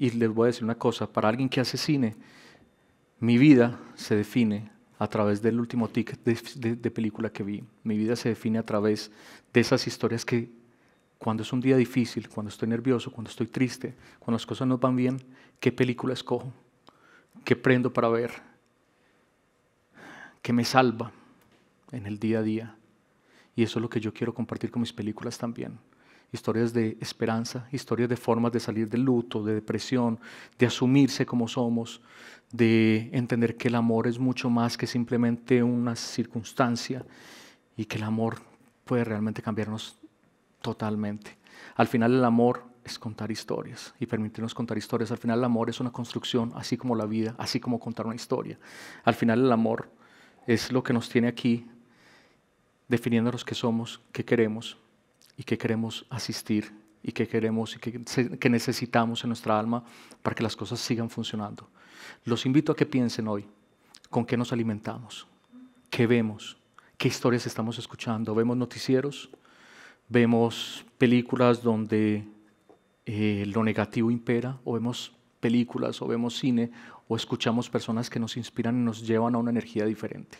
Y les voy a decir una cosa, para alguien que hace cine, mi vida se define a través del último ticket de, película que vi. Mi vida se define a través de esas historias que cuando es un día difícil, cuando estoy nervioso, cuando estoy triste, cuando las cosas no van bien, ¿qué película escojo? ¿Qué prendo para ver? ¿Qué me salva en el día a día? Y eso es lo que yo quiero compartir con mis películas también historias de esperanza, historias de formas de salir del luto, de depresión, de asumirse como somos, de entender que el amor es mucho más que simplemente una circunstancia y que el amor puede realmente cambiarnos totalmente. Al final el amor es contar historias y permitirnos contar historias. Al final el amor es una construcción, así como la vida, así como contar una historia. Al final el amor es lo que nos tiene aquí definiendo los que somos, que queremos, y qué queremos asistir y que queremos y que, necesitamos en nuestra alma para que las cosas sigan funcionando. Los invito a que piensen hoy con qué nos alimentamos, qué vemos, qué historias estamos escuchando. Vemos noticieros, vemos películas donde eh, lo negativo impera, o vemos películas, o vemos cine, o escuchamos personas que nos inspiran y nos llevan a una energía diferente.